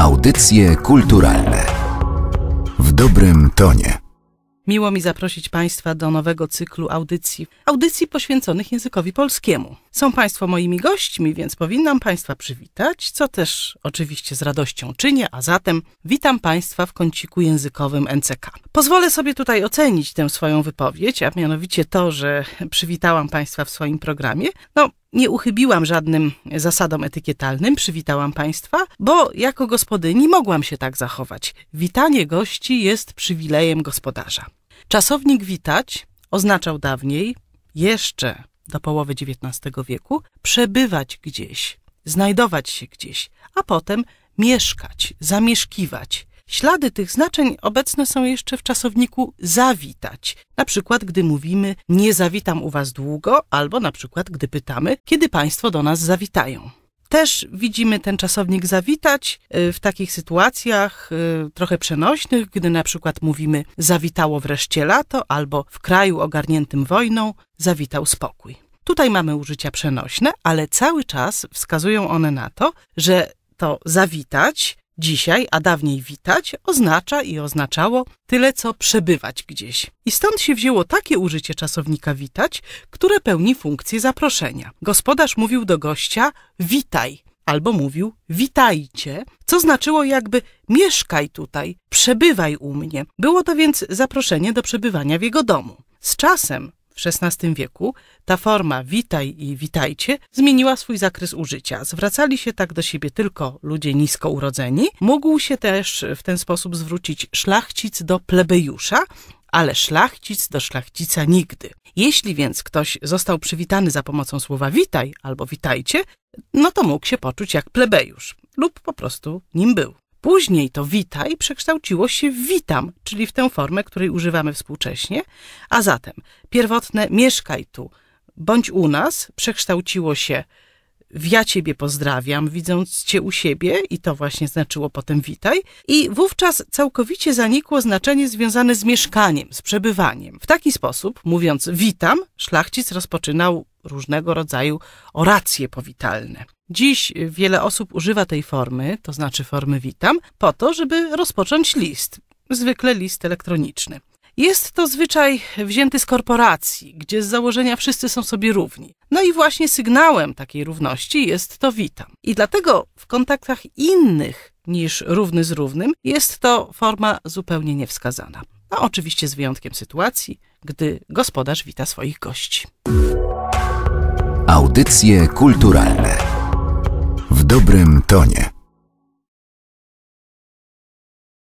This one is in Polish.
Audycje kulturalne w dobrym tonie. Miło mi zaprosić Państwa do nowego cyklu audycji, audycji poświęconych językowi polskiemu. Są Państwo moimi gośćmi, więc powinnam Państwa przywitać, co też oczywiście z radością czynię, a zatem witam Państwa w kąciku językowym NCK. Pozwolę sobie tutaj ocenić tę swoją wypowiedź, a mianowicie to, że przywitałam Państwa w swoim programie. No, nie uchybiłam żadnym zasadom etykietalnym, przywitałam Państwa, bo jako gospodyni mogłam się tak zachować. Witanie gości jest przywilejem gospodarza. Czasownik witać oznaczał dawniej jeszcze do połowy XIX wieku, przebywać gdzieś, znajdować się gdzieś, a potem mieszkać, zamieszkiwać. Ślady tych znaczeń obecne są jeszcze w czasowniku zawitać. Na przykład, gdy mówimy nie zawitam u was długo, albo na przykład, gdy pytamy, kiedy państwo do nas zawitają. Też widzimy ten czasownik zawitać e, w takich sytuacjach e, trochę przenośnych, gdy na przykład mówimy zawitało wreszcie lato, albo w kraju ogarniętym wojną zawitał spokój. Tutaj mamy użycia przenośne, ale cały czas wskazują one na to, że to zawitać dzisiaj, a dawniej witać, oznacza i oznaczało tyle, co przebywać gdzieś. I stąd się wzięło takie użycie czasownika witać, które pełni funkcję zaproszenia. Gospodarz mówił do gościa witaj, albo mówił witajcie, co znaczyło jakby mieszkaj tutaj, przebywaj u mnie. Było to więc zaproszenie do przebywania w jego domu. Z czasem w XVI wieku ta forma witaj i witajcie zmieniła swój zakres użycia. Zwracali się tak do siebie tylko ludzie nisko urodzeni. Mógł się też w ten sposób zwrócić szlachcic do plebejusza, ale szlachcic do szlachcica nigdy. Jeśli więc ktoś został przywitany za pomocą słowa witaj albo witajcie, no to mógł się poczuć jak plebejusz lub po prostu nim był. Później to witaj przekształciło się w witam, czyli w tę formę, której używamy współcześnie. A zatem pierwotne mieszkaj tu, bądź u nas przekształciło się w ja ciebie pozdrawiam, widząc cię u siebie i to właśnie znaczyło potem witaj. I wówczas całkowicie zanikło znaczenie związane z mieszkaniem, z przebywaniem. W taki sposób, mówiąc witam, szlachcic rozpoczynał różnego rodzaju oracje powitalne. Dziś wiele osób używa tej formy, to znaczy formy witam, po to, żeby rozpocząć list, zwykle list elektroniczny. Jest to zwyczaj wzięty z korporacji, gdzie z założenia wszyscy są sobie równi. No i właśnie sygnałem takiej równości jest to witam. I dlatego w kontaktach innych niż równy z równym jest to forma zupełnie niewskazana. No oczywiście z wyjątkiem sytuacji, gdy gospodarz wita swoich gości. Audycje kulturalne dobrym tonie.